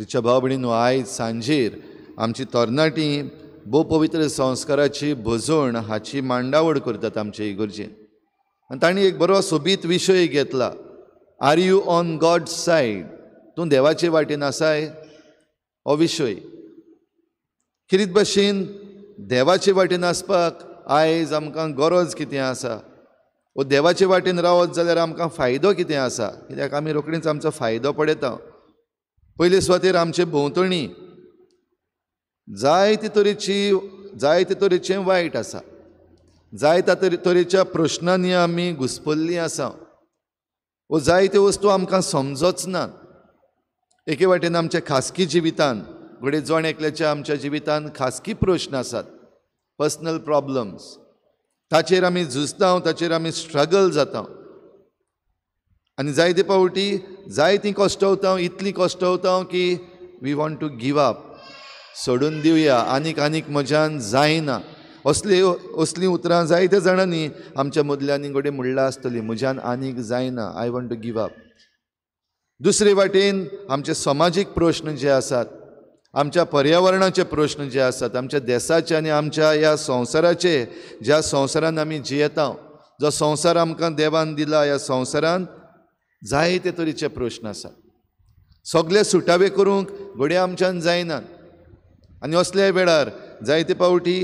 तिच्या भाव भयणींनो आयज सांजेर आमची बो पवित्र संस्काराची भजवण हाची मांडावड करतात आमचे इगर्जेन आणि तांणी एक बरो सोबीत विशय घेतला are you on God side तूं देवाचे वाटेन आसाय हो विशय खिरीत भाशेन देवाचे वाटेन आसपाक आयज आमकां गरज कितें आसा वो हो देवाचे वाटेन रावत जाल्यार आमकां फायदो कितें आसा कित्याक आमी रोखडीच आमचो फायदो पडयता पयले सुवातेर आमचे भोंवतणी जायते तरेची जायते तरेचें वायट आसा जायत्या तरे तरेच्या प्रश्नांनी आमी घुस्पल्लीं आसा वो जायत्यो वस्तू आमकां समजच ना एके वाटेन आमच्या खासगी जिवितान घडये जण एकल्याच्या आमच्या जिवितान खासगी प्रश्न आसात पर्सनल प्रॉब्लम्स ताचेर आमी झुजता ताचेर आमी स्ट्रगल जाता आनी जायते पावटी जायतीं इतली इतलीं कोश्टवतां की we want to give up सोडून दिवया आनीक आनीक म्हज्यान जायना असली असलीं उतरां जायते जाणांनी आमच्या मदल्यांनी कडेन म्हणलां आसतलीं म्हज्यान आनीक जायना I want to give up दुसरे वाटेन आमचे समाजीक प्रश्न जे आसात आमच्या पर्यावरणाचे प्रश्न जे आसात आमच्या देशाचे आनी आमच्या ह्या संवसाराचे ज्या संवसारांत आमी जियेता जो संवसार आमकां देवान दिला ह्या संवसारान जायते तरेचे प्रश्न आसा सगळे सुटावे करूंक घडये आमच्यान जायना आनी असल्या वेळार जायते पावटी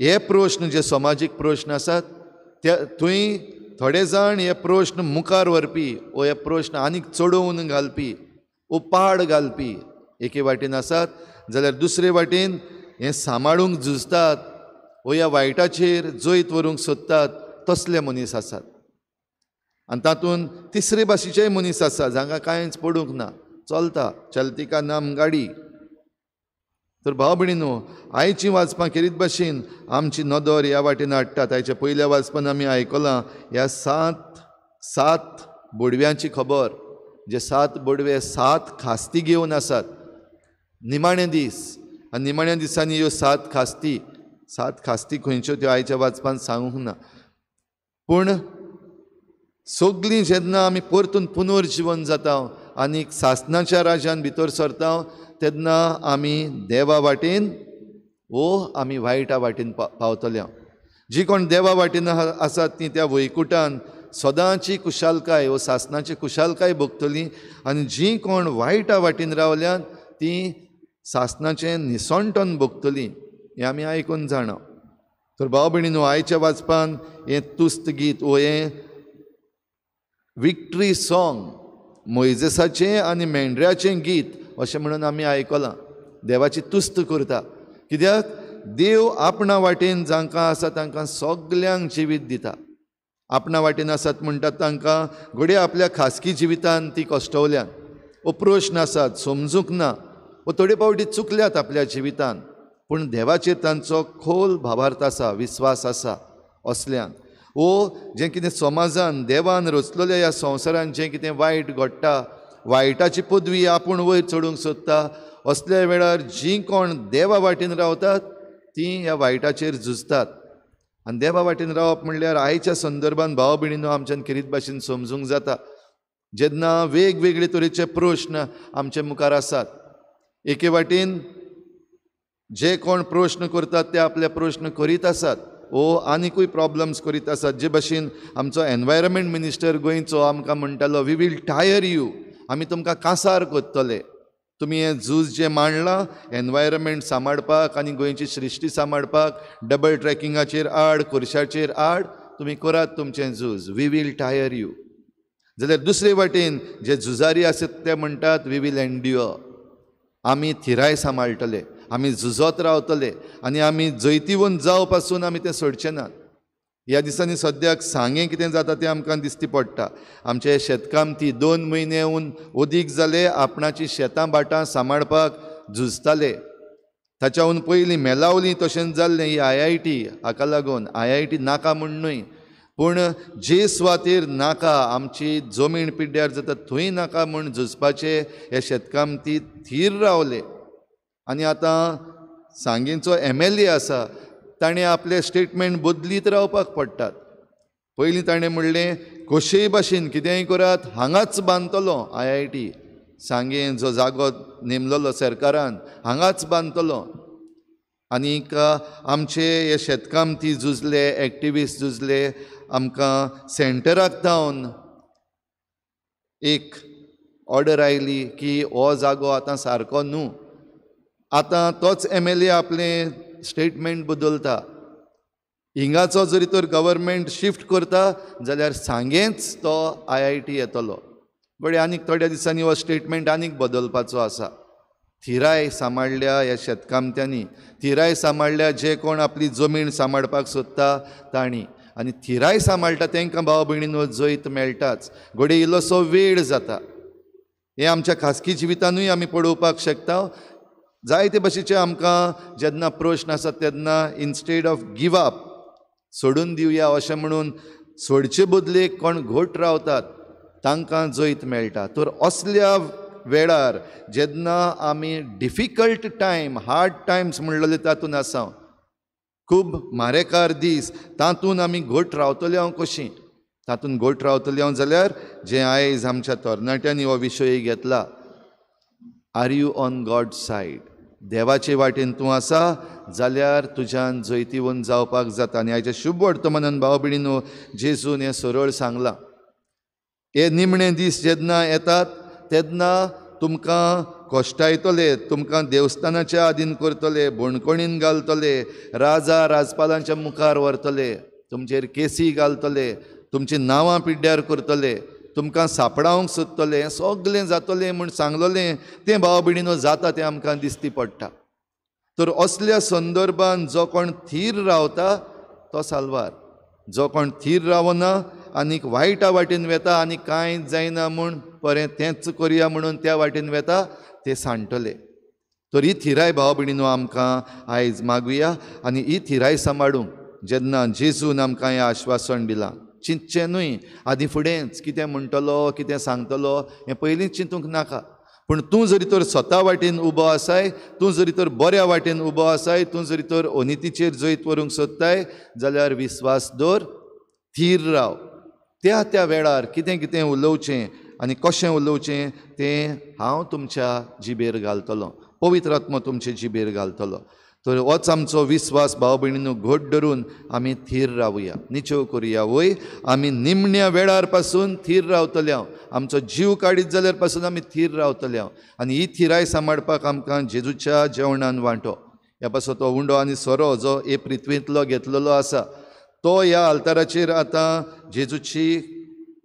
हे प्रश्न जे समाजीक प्रश्न आसात ते थंय थोडे जाण हे प्रश्न मुखार व्हरपी वो हे प्रश्न आनीक चडोवन घालपी वो पाड घालपी एके वाटेन आसात जाल्यार दुसरे वाटेन हे सांबाळूंक झुजतात वो ह्या वायटाचेर जैत व्हरूंक सोदतात तसले मनीस आसात आनी तातूंत तिसरे भाशेचेय मनीस आसा जांकां कांयच पडूंक ना चलता का नाम गाडी तर भाव भयणीनो आयची वाचपां केरीत भाशेन आमची नदर ह्या वाटेन हाडटात आयच्या पयल्या वाचपान आमी आयकलां ह्या सात सात बोडव्यांची खबर जे सात बोडवे सात खास्ती घेवन आसात निमाणे दीस आनी निमाण्या दिसांनी ह्यो सात खास्ती सात खास्ती खंयच्यो त्यो आयच्या वाचपान सांगूंक ना पूण सगलीं जेन्ना आमी परतून पुनर्जीवन जाता आनीक सासनाच्या राज्यान भितर सरता तेन्ना आमी देवा वाटेन वो हो आमी वायटा वाटेन पावतल्या जी कोण देवा वाटेन आसात ती त्या वैकुटान सदांची कुशालकाय व सासनाची कुशालकाय भोगतली आनी जी कोण वायटा वाटेन रावल्यात ती सासनाचें निसोणटोन भोगतली हें आमी आयकून जाणा तर भाव भयणीनो आयच्या वाचपान हें तुस्त गीत वो हें विक्ट्री सॉंग मोयजेसाचें आनी मेंढऱ्याचें गीत अशें म्हणून आमी आयकलां देवाची तुस्त करता कित्याक देव आपणा वाटेन जांकां आसा तांकां सगल्यांक जिवीत दिता आपणा वाटेन आसात म्हणटात तांकां घडये आपल्या खासगी जिवितान ती कश्टवल्यान प्रश्न आसात समजूंक ना वो थोडे फावटी चुकल्यात आपल्या जिवितान पूण देवाचेर तांचो खोल भावार्थ आसा विस्वास आसा असल्यान ओ जें कितें समाजान देवान रचलेल्या ह्या संवसारान जें कितें वायट घडटा वायटाची पदवी आपूण वयर चडूंक सोदता असले वेळार जी कोण देवा वाटेन रावतात तीं ह्या वायटाचेर झुजतात आनी देवा वाटेन रावप म्हणल्यार आयच्या संदर्भान भाव भयणीनो आमच्यान खेरीत भाशेन समजूंक जाता जेन्ना वेगवेगळे तरेचे प्रश्न आमचे मुखार आसात एके वाटेन जे कोण प्रश्न करतात ते आपले प्रश्न करीत आसात ओ आनी प्रॉब्लम्स करीत आसात जे भाषेन आमचो एनवायरमेंट मिनिस्टर गोंयचो आमकां म्हणटालो वी वील टायर यू आमी तुमकां कासार कोत्तले तुमी हें झूज जें मांडलां एनवायरमेंट सांबाळपाक आनी गोंयची श्रिश्टी सांबाळपाक डबल ट्रॅकिंगाचेर आड कोरशाचेर आड तुमी करात तुमचें झूज वी वील टायर यू जाल्यार दुसरे वाटेन जे झुजारी आसात ते म्हणटात वी वील एन्ड्युअर आमी थिराय सांबाळटले आमी झुजत रावतले आणि आम्ही जैतिवंत जाव पासून आम्ही ते सोडचे ना ह्या दिसांनी सद्याक सांगें कितें जाता तें आमकां दिश्टी पडटा आमचे ती दोन म्हयने उन उदीक जाले आपणाची शेतां बाटां सांबाळपाक झुजताले ताच्याहून पयलीं मेलावली तशेंच जाल्लें ही आय आय टी हाका लागून आय आय टी नाका म्हूण न्हय पूण जे सुवातेर नाका आमची जमीन पिड्ड्यार जाता थंय नाका म्हूण झुजपाचे हे ती थीर रावले आनी आतां सांगेंचो एम एल ए आसा ताणें आपले स्टेटमेंट बदलीत रावपाक पडटात पयलीं ताणें म्हणलें कशेय भाशेन कितेंय करात हांगाच बांदतलो आय आय टी सांगें जो जागो नेमलेलो सरकारान हांगाच बांदतलो आनीक आमचे हे शेतकामती झुजले एक्टिविस्ट झुजले आमकां सेंटराक धावन एक ऑर्डर आयली की हो जागो आतां सारको न्हू आतां तोच एम एल ए आपलें स्टेटमेंट बदलता हिंगाचो जरी तर गव्हर्मेंट शिफ्ट करता जाल्यार सांगेंच तो आय आय टी येतलो बट आनीक थोड्या दिसांनी हो स्टेटमेंट आनीक बदलपाचो आसा थिराय सांबाळल्या ह्या शेतकामत्यांनी थिराय सांबाळल्या जे कोण आपली जमीन सांबाळपाक सोदता तांणी आनी थिराय सांबाळटा तांकां भाव भयणीन जैत मेळटाच घडये इल्लोसो वेळ जाता हे आमच्या खासगी जिवितानूय आमी पळोवपाक शकता जायते भशेचे आमकां जेन्ना प्रश्न आसा तेन्ना इन्स्टेड ऑफ गिव अप सोडून दिवया अशें म्हणून सोडचे बदले कोण घोट रावतात तांकां जैत मेळटा तर असल्या वेळार जेन्ना आमी डिफिकल्ट टायम हार्ड टायम्स म्हणलेले तातूंत आसा खूब मारेकार दीस तातूंत आमी घोट रावतले हांव कशी तातूंत घोट रावतले हांव जाल्यार जे आयज आमच्या तरणाट्यांनी हो विशय घेतला are you on God side देवाचे वाटेन तूं आसा जाल्यार तुज्यान जैतिवंत जावपाक जाता आनी आयच्या शुभ वर्तमानान भाव भिणीन जेजून हें सरळ सांगलां हे निमणे दीस जेन्ना येतात तेन्ना तुमकां कोश्टायतले तुमकां देवस्थानाच्या आदीन करतले भोणकोणीन घालतले राजा राजपालांच्या मुखार व्हरतले तुमचेर केसी घालतले तुमचीं नांवां पिड्ड्यार करतले तुमकां सापडावंक सोदतले सगलें जातलें म्हूण सांगलोलें तें भाव भयणीनो जाता तें आमकां दिसती पडटा तर असल्या संदर्भान जो कोण थीर रावता तो साल्वार जो कोण थीर रावना आनीक वायटा वाटेन वेता आनी कांयच जायना म्हूण बरें तेंच करया म्हणून त्या वाटेन वेता ते सांडटले तर ही थिराय भाव भयणीनो आमकां आयज मागुया आनी ही थिराय सांबाळूंक जेन्ना जेजून आमकां हें आश्वासन दिलां चिंतचेनूय आदी फुडेंच कितें म्हणटलो कितें सांगतलो हें पयलींच चिंतूंक नाका पूण तूं जरी तर स्वता वाटेन उबो आसाय तूं जरी तर बऱ्या वाटेन उबो आसाय तूं जरी तर अनितीचेर जैत व्हरूंक सोदताय जाल्यार विस्वास दवर थीर राव त्या त्या वेळार कितें कितें उलोवचें आनी कशें उलोवचें तें हांव तुमच्या जिबेर घालतलों पवित्र आत्मा तुमचे जिबेर घालतलो तर होच आमचो विश्वास भाव भयणीनो घट धरून आमी थीर रावया निचो करुया वय आमी निमण्या वेळार पासून थीर रावतले हांव आमचो जीव काडीत जाल्यार पासून आमी थीर रावतले हांव आनी ही थिराय सांबाळपाक आमकां जेजूच्या जेवणान वांटो ह्या पासून तो उंडो आनी सोरो जो हे पृथ्वींतलो घेतलेलो आसा तो ह्या आल्ताराचेर आतां जेजूची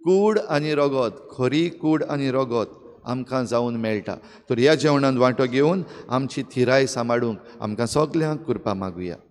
कूड आनी रगत खरी कूड आनी रगत आमकां जावन मेळटा तर ह्या जेवणान वांटो घेवन आमची थिराय सांबाळूंक आमकां सगल्यांक कृपा मागुया